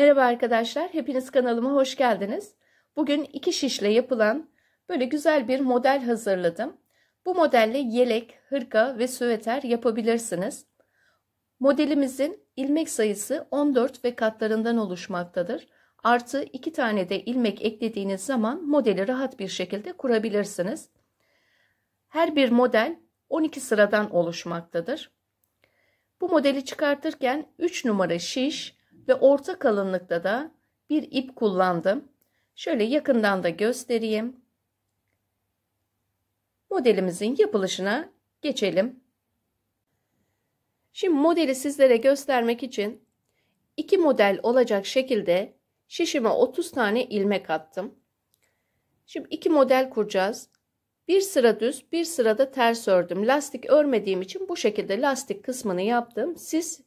Merhaba arkadaşlar, hepiniz kanalıma hoş geldiniz. Bugün iki şişle yapılan böyle güzel bir model hazırladım. Bu modelle yelek, hırka ve süveter yapabilirsiniz. Modelimizin ilmek sayısı 14 ve katlarından oluşmaktadır. Artı iki tane de ilmek eklediğiniz zaman modeli rahat bir şekilde kurabilirsiniz. Her bir model 12 sıradan oluşmaktadır. Bu modeli çıkartırken 3 numara şiş, ve orta kalınlıkta da bir ip kullandım. Şöyle yakından da göstereyim. Modelimizin yapılışına geçelim. Şimdi modeli sizlere göstermek için iki model olacak şekilde şişime 30 tane ilmek attım. Şimdi iki model kuracağız. Bir sıra düz, bir sırada ters ördüm. Lastik örmediğim için bu şekilde lastik kısmını yaptım. Siz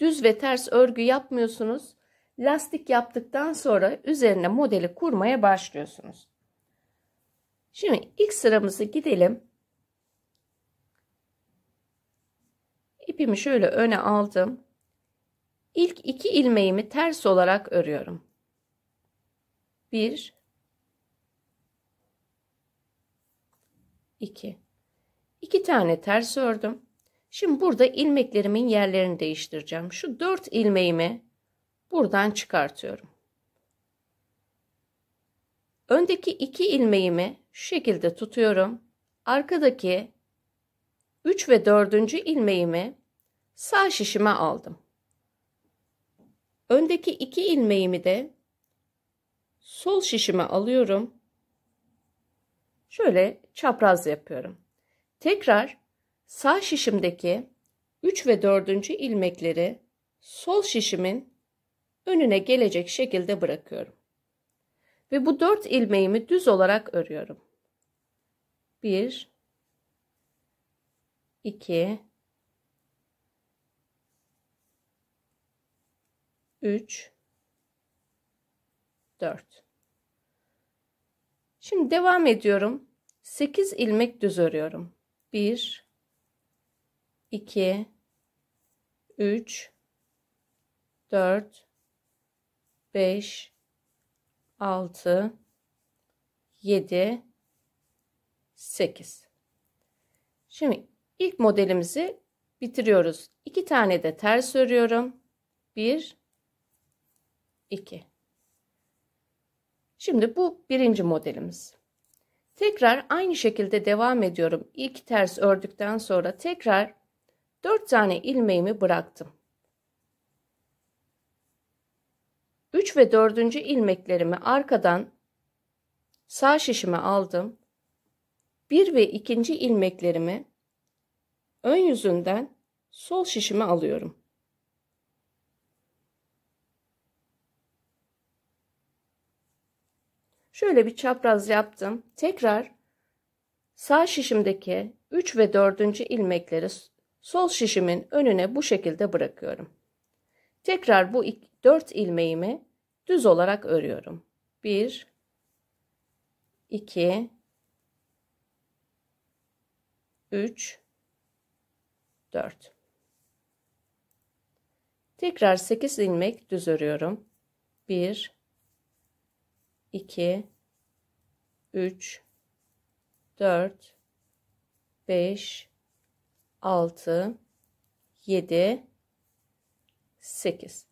Düz ve ters örgü yapmıyorsunuz. Lastik yaptıktan sonra üzerine modeli kurmaya başlıyorsunuz. Şimdi ilk sıramızı gidelim. İpimi şöyle öne aldım. İlk iki ilmeğimi ters olarak örüyorum. 1 2 2 tane ters ördüm. Şimdi burada ilmeklerimin yerlerini değiştireceğim. Şu 4 ilmeğimi buradan çıkartıyorum. Öndeki 2 ilmeğimi şu şekilde tutuyorum. Arkadaki 3 ve 4. ilmeğimi sağ şişime aldım. Öndeki 2 ilmeğimi de sol şişime alıyorum. Şöyle çapraz yapıyorum. Tekrar Sağ şişimdeki 3 ve 4. ilmekleri sol şişimin önüne gelecek şekilde bırakıyorum. Ve bu 4 ilmeğimi düz olarak örüyorum. 1 2 3 4 Şimdi devam ediyorum. 8 ilmek düz örüyorum. 1 2 3 4 5 6 7 8 Şimdi ilk modelimizi bitiriyoruz. 2 tane de ters örüyorum. 1 2 Şimdi bu birinci modelimiz. Tekrar aynı şekilde devam ediyorum. İlk ters ördükten sonra tekrar 4 tane ilmeğimi bıraktım. 3 ve 4. ilmeklerimi arkadan sağ şişime aldım. 1 ve 2. ilmeklerimi ön yüzünden sol şişime alıyorum. Şöyle bir çapraz yaptım. Tekrar sağ şişimdeki 3 ve 4. ilmekleri Sol şişimin önüne bu şekilde bırakıyorum. Tekrar bu dört ilmeğimi düz olarak örüyorum. 1 2 3 4 Tekrar 8 ilmek düz örüyorum. 1 2 3 4 5 6 7 8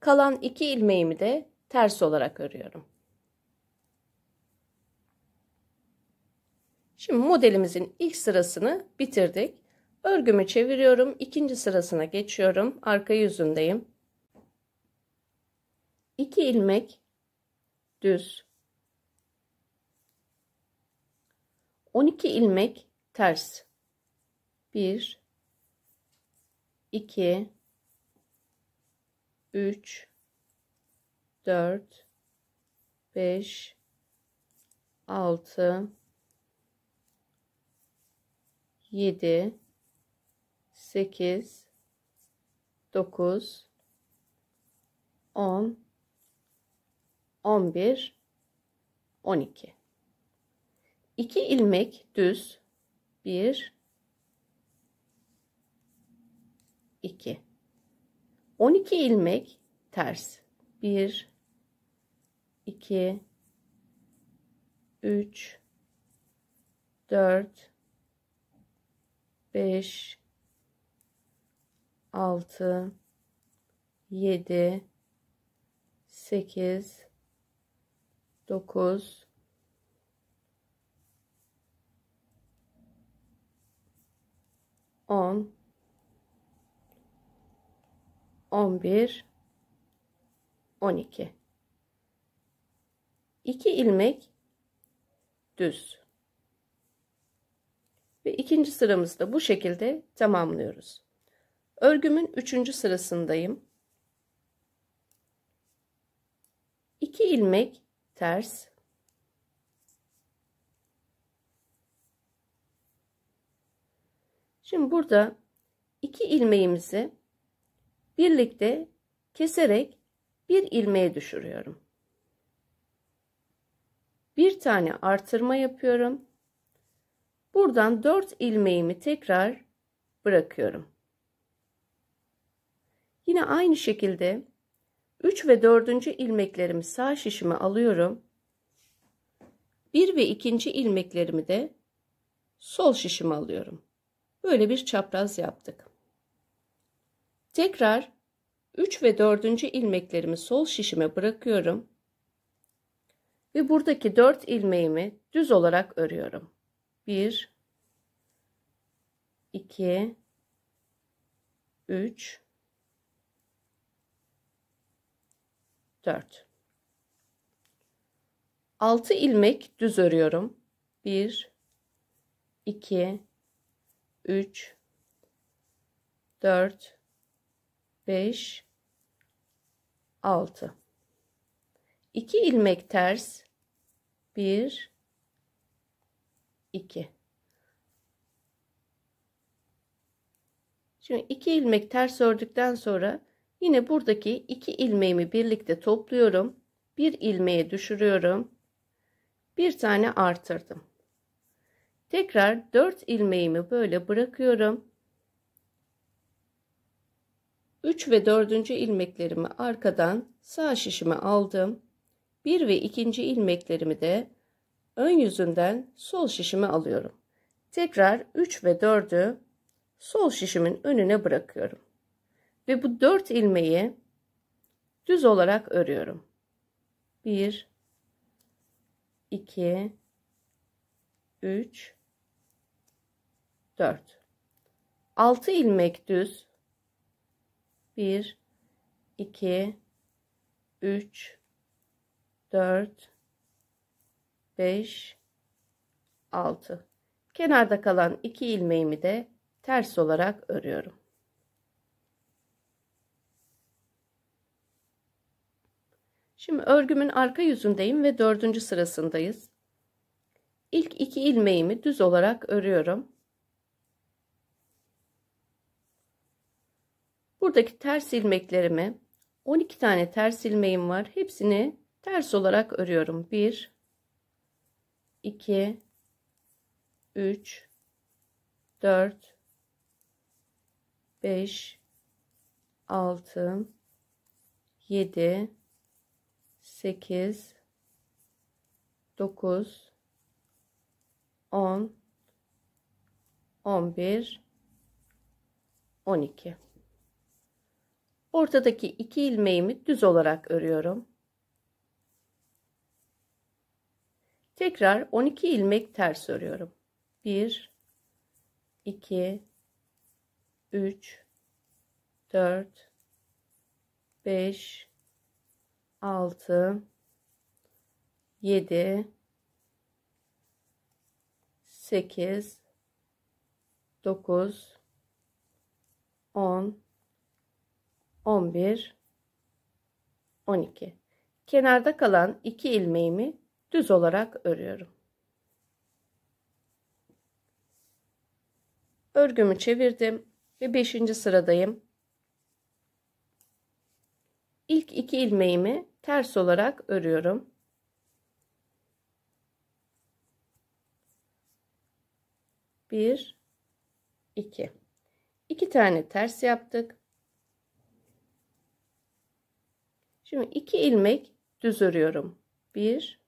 kalan 2 ilmeğimi de ters olarak örüyorum. Şimdi modelimizin ilk sırasını bitirdik. Örgümü çeviriyorum. ikinci sırasına geçiyorum. Arka yüzündeyim. 2 ilmek düz. 12 ilmek ters. 1 2 3 4 5 6 7 8 9 10 11 12 2 ilmek düz 1 2. 12 ilmek ters. 1 2 3 4 5 6 7 8 9 10 11 12 2 ilmek düz ve ikinci sıramızı da bu şekilde tamamlıyoruz. Örgümün üçüncü sırasındayım. 2 ilmek ters Şimdi burada iki ilmeğimizi birlikte keserek bir ilmeğe düşürüyorum. Bir tane artırma yapıyorum. Buradan 4 ilmeğimi tekrar bırakıyorum. Yine aynı şekilde 3 ve 4. ilmeklerimi sağ şişime alıyorum. 1 ve 2. ilmeklerimi de sol şişime alıyorum. Böyle bir çapraz yaptık. Tekrar 3 ve 4. ilmeklerimi sol şişime bırakıyorum. Ve buradaki 4 ilmeğimi düz olarak örüyorum. 1 2 3 4 6 ilmek düz örüyorum. 1 2 3 4 5 6 2 ilmek ters 1 2 Şimdi 2 ilmek ters ördükten sonra yine buradaki 2 ilmeğimi birlikte topluyorum. 1 ilmeğe düşürüyorum. Bir tane artırdım. Tekrar 4 ilmeğimi böyle bırakıyorum. 3 ve 4. ilmeklerimi arkadan sağ şişime aldım. 1 ve 2. ilmeklerimi de ön yüzünden sol şişime alıyorum. Tekrar 3 ve 4'ü sol şişimin önüne bırakıyorum. Ve bu 4 ilmeği düz olarak örüyorum. 1 2 3 4 6 ilmek düz 1 2 3 4 5 6 kenarda kalan iki ilmeğimi de ters olarak örüyorum Şimdi örgümün arka yüzündeyim ve dördüncü sırasındayız. İlk iki ilmeğimi düz olarak örüyorum. Buradaki ters ilmeklerimi 12 tane ters ilmeğim var. Hepsini ters olarak örüyorum. 1 2 3 4 5 6 7 8 9 10 11 12 Ortadaki iki ilmeğimi düz olarak örüyorum. Tekrar 12 ilmek ters örüyorum. 1 2 3 4 5 6 7 8 9 10 11 12 kenarda kalan iki ilmeğimi düz olarak örüyorum örgümü çevirdim ve 5. sıradayım İlk iki ilmeğimi ters olarak örüyorum Bir, iki. İki tane ters yaptık Şimdi iki ilmek düz örüyorum. Bir,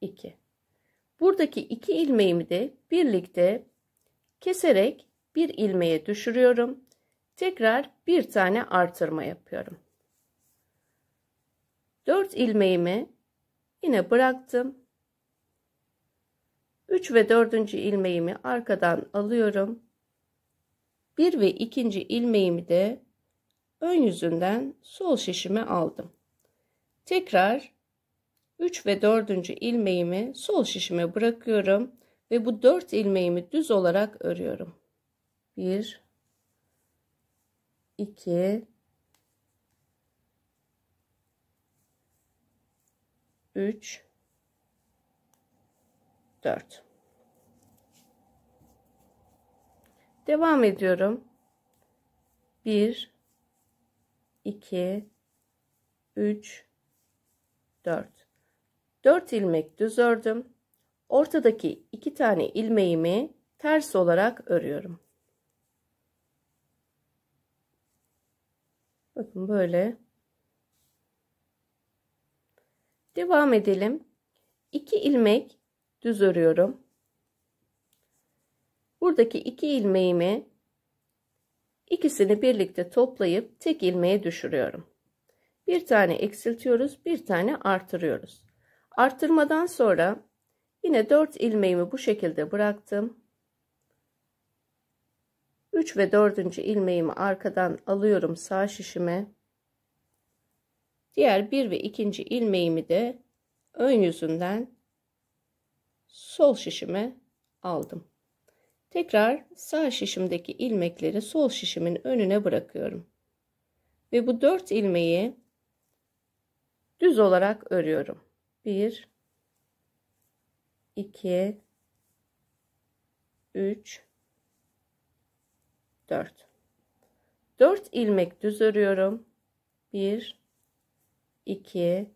iki. Buradaki iki ilmeğimi de birlikte keserek bir ilmeğe düşürüyorum. Tekrar bir tane artırma yapıyorum. 4 ilmeğimi yine bıraktım. 3 ve 4. ilmeğimi arkadan alıyorum. 1 ve 2. ilmeğimi de ön yüzünden sol şişimi aldım. Tekrar 3 ve 4. ilmeğimi sol şişime bırakıyorum ve bu 4 ilmeğimi düz olarak örüyorum. 1 2 3 4 Devam ediyorum. 1 2, 3, 4. 4 ilmek düz ördüm. Ortadaki iki tane ilmeğimi ters olarak örüyorum. Bakın böyle. Devam edelim. 2 ilmek düz örüyorum. Buradaki iki ilmeğimi İkisini birlikte toplayıp tek ilmeğe düşürüyorum. Bir tane eksiltiyoruz, bir tane artırıyoruz. Artırmadan sonra yine 4 ilmeğimi bu şekilde bıraktım. 3 ve 4. ilmeğimi arkadan alıyorum sağ şişime. Diğer 1 ve 2. ilmeğimi de ön yüzünden sol şişime aldım. Tekrar sağ şişimdeki ilmekleri sol şişimin önüne bırakıyorum. Ve bu 4 ilmeği düz olarak örüyorum. 1 2 3 4 4 ilmek düz örüyorum. 1 2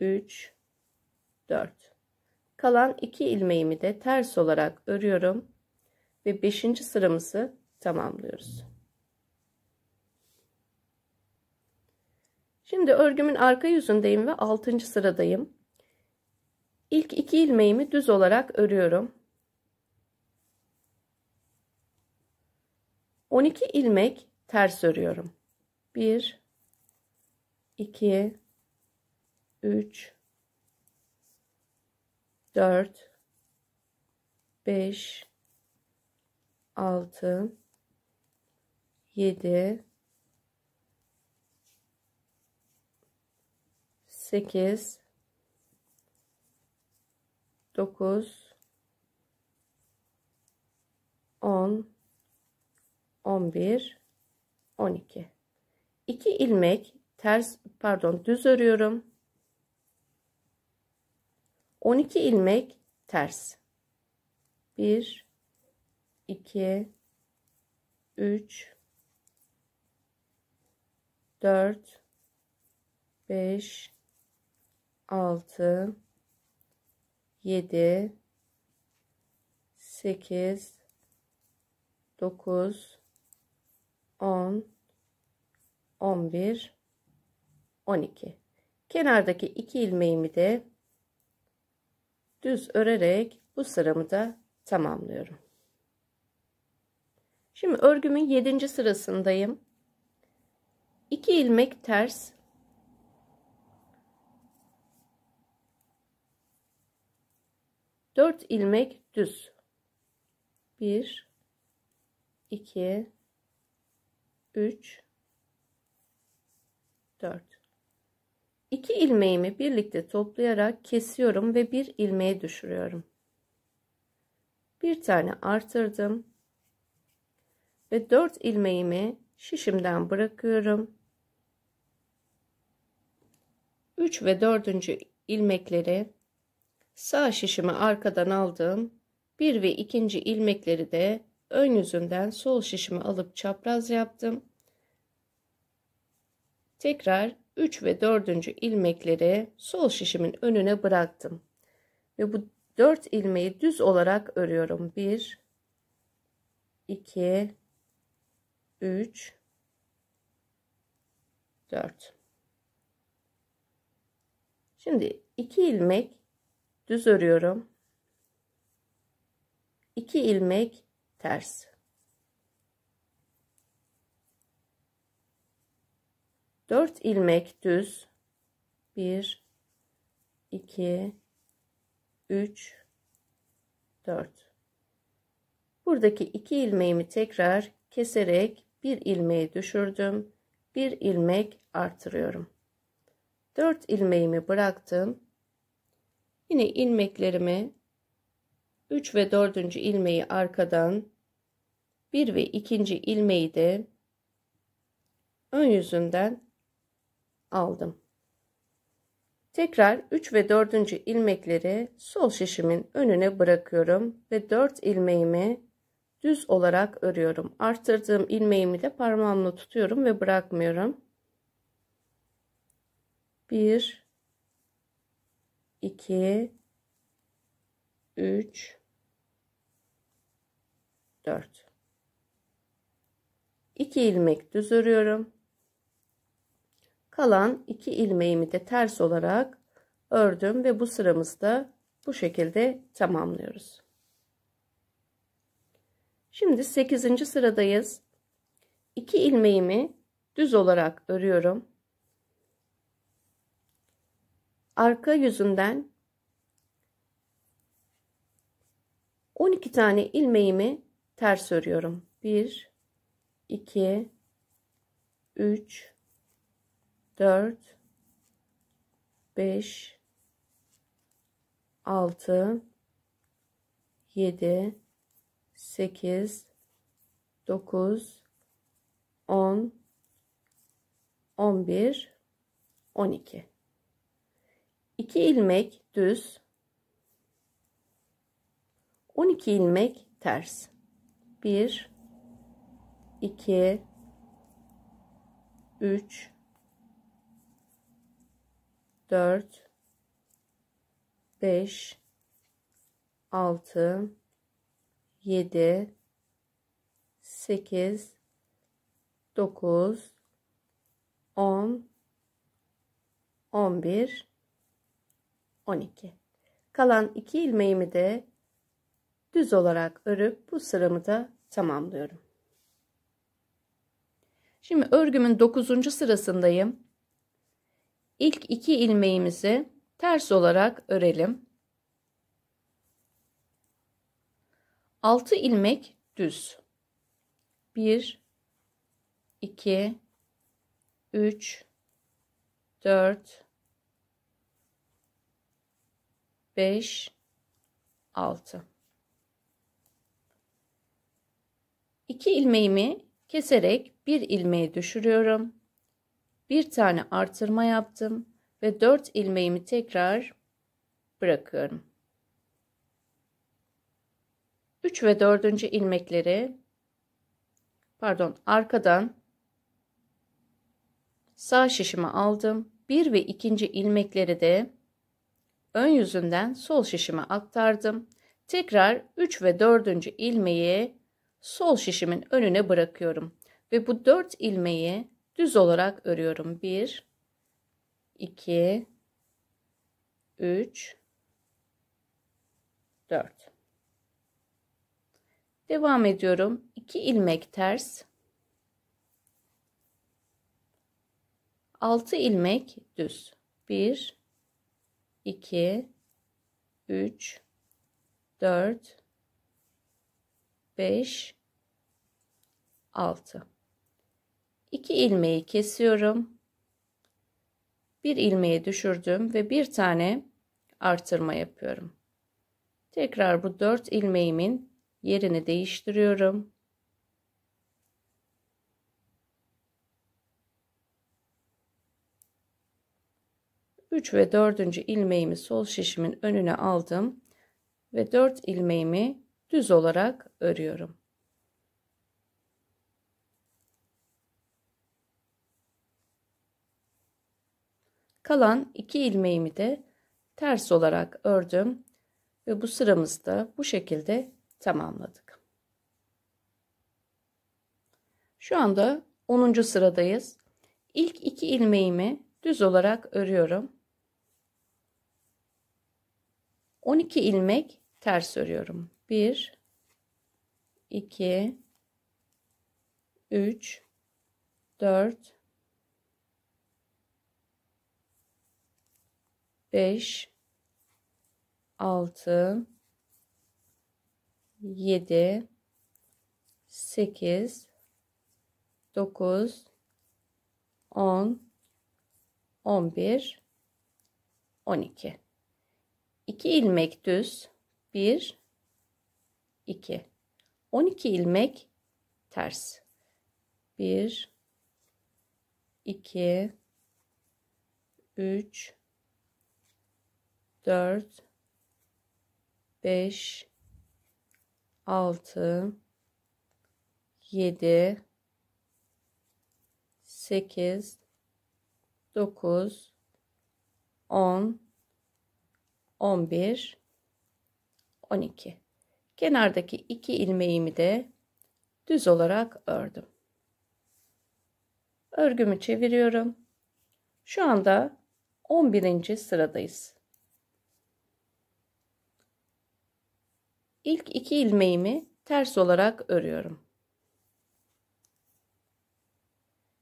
3 4 Kalan 2 ilmeğimi de ters olarak örüyorum ve 5. sıramızı tamamlıyoruz. Şimdi örgümün arka yüzündeyim ve 6. sıradayım. İlk iki ilmeğimi düz olarak örüyorum. 12 ilmek ters örüyorum. 1 2 3 4 5 6 7 8 9 10 11 12 2 ilmek ters pardon düz örüyorum 12 ilmek ters 1 2 3 4 5 6 7 8 9 10 11 12 kenardaki iki ilmeğimi de düz örerek bu sıramı da tamamlıyorum Şimdi örgümün 7. sırasındayım. 2 ilmek ters. Dört ilmek düz. Bir, iki, üç, dört. İki ilmeğimi birlikte toplayarak kesiyorum ve bir ilmeğe düşürüyorum. Bir tane artırdım ve 4 ilmeğimi şişimden bırakıyorum. 3 ve 4. ilmekleri sağ şişimi arkadan aldım. 1 ve 2. ilmekleri de ön yüzünden sol şişimi alıp çapraz yaptım. Tekrar 3 ve 4. ilmekleri sol şişimin önüne bıraktım. Ve bu 4 ilmeği düz olarak örüyorum. 1 2 3 4 Şimdi 2 ilmek düz örüyorum. 2 ilmek ters. 4 ilmek düz. 1 2 3 4 Buradaki 2 ilmeğimi tekrar keserek bir ilmeği düşürdüm. Bir ilmek artırıyorum. 4 ilmeğimi bıraktım. Yine ilmeklerimi 3 ve 4. ilmeği arkadan 1 ve 2. ilmeği de ön yüzünden aldım. Tekrar 3 ve 4. ilmekleri sol şişimin önüne bırakıyorum ve 4 ilmeğimi düz olarak örüyorum. Arttırdığım ilmeğimi de parmağımla tutuyorum ve bırakmıyorum. 1 2 3 4 2 ilmek düz örüyorum. Kalan 2 ilmeğimi de ters olarak ördüm ve bu sıramızda bu şekilde tamamlıyoruz. Şimdi 8. sıradayız. 2 ilmeğimi düz olarak örüyorum. Arka yüzünden 12 tane ilmeğimi ters örüyorum. 1 2 3 4 5 6 7 8 9 10 11 12 2 ilmek düz 12 ilmek ters 1 2 3 4 5 6 7 8 9 10 11 12 kalan 2 ilmeğimi de düz olarak örüp bu sıramı da tamamlıyorum. Şimdi örgümün 9. sırasındayım. İlk 2 ilmeğimizi ters olarak örelim. 6 ilmek düz. 1 2 3 4 5 6 2 ilmeğimi keserek bir ilmeği düşürüyorum. Bir tane artırma yaptım ve 4 ilmeğimi tekrar bırakıyorum. 3 ve 4. ilmekleri pardon arkadan sağ şişime aldım. 1 ve 2. ilmekleri de ön yüzünden sol şişime aktardım. Tekrar 3 ve 4. ilmeği sol şişimin önüne bırakıyorum ve bu 4 ilmeği düz olarak örüyorum. 1 2 3 4 Devam ediyorum. 2 ilmek ters. 6 ilmek düz. 1 2 3 4 5 6 2 ilmeği kesiyorum. Bir ilmeği düşürdüm ve bir tane artırma yapıyorum. Tekrar bu 4 ilmeğimin yerini değiştiriyorum. Üç ve dördüncü ilmeğimi sol şişimin önüne aldım ve dört ilmeğimi düz olarak örüyorum. Kalan iki ilmeğimi de ters olarak ördüm ve bu sıramızda bu şekilde tamamladık. Şu anda 10. sıradayız. İlk iki ilmeğimi düz olarak örüyorum. 12 ilmek ters örüyorum. 1 2 3 4 5 6 7 8 9 10 11 12 2 ilmek düz 1 2 12 ilmek ters 1 2 3 4 5 6 7 8 9 10 11 12 kenardaki iki ilmeğimi de düz olarak ördüm örgümü çeviriyorum şu anda 11. sıradayız İlk iki ilmeğimi ters olarak örüyorum.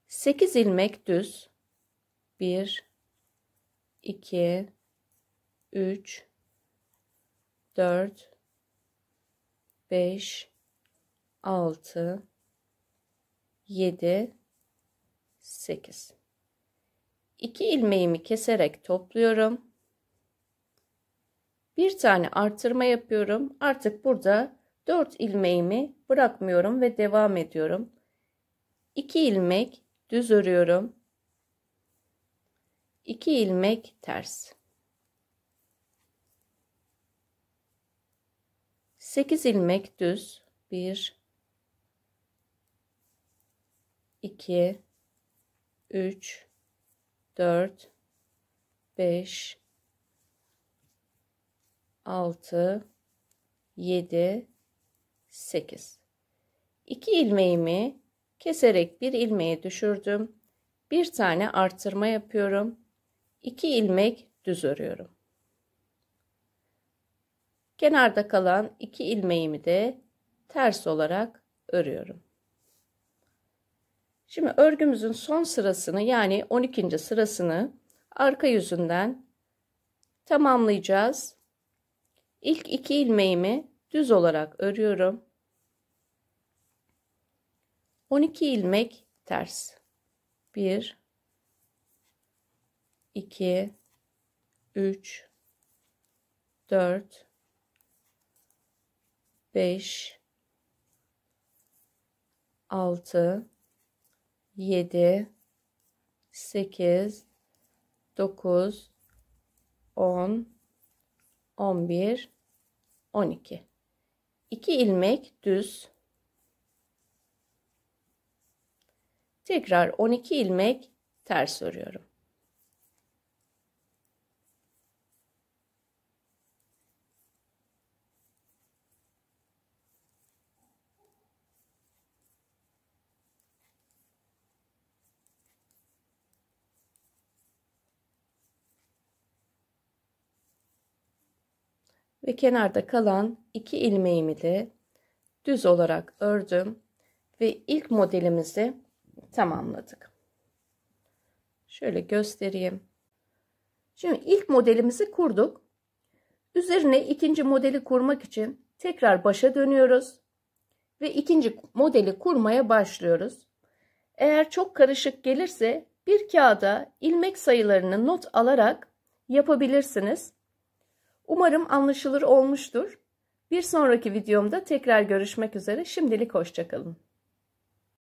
8 ilmek düz 1 2 3 4 5 6 7 8 2 ilmeğimi keserek topluyorum bir tane artırma yapıyorum. Artık burada 4 ilmeğimi bırakmıyorum ve devam ediyorum. 2 ilmek düz örüyorum. 2 ilmek ters. 8 ilmek düz 1 2 3 4 5 6 7 8 2 ilmeğimi keserek bir ilmeğe düşürdüm. Bir tane artırma yapıyorum. 2 ilmek düz örüyorum. Kenarda kalan 2 ilmeğimi de ters olarak örüyorum. Şimdi örgümüzün son sırasını yani 12. sırasını arka yüzünden tamamlayacağız. İlk iki ilmeğimi düz olarak örüyorum. 12 ilmek ters. 1 2 3 4 5 6 7 8 9 10 11 12 2 ilmek düz tekrar 12 ilmek ters örüyorum ve kenarda kalan iki ilmeğimi de düz olarak ördüm ve ilk modelimizi tamamladık. Şöyle göstereyim. Şimdi ilk modelimizi kurduk. Üzerine ikinci modeli kurmak için tekrar başa dönüyoruz ve ikinci modeli kurmaya başlıyoruz. Eğer çok karışık gelirse bir kağıda ilmek sayılarını not alarak yapabilirsiniz. Umarım anlaşılır olmuştur. Bir sonraki videomda tekrar görüşmek üzere. Şimdilik hoşçakalın.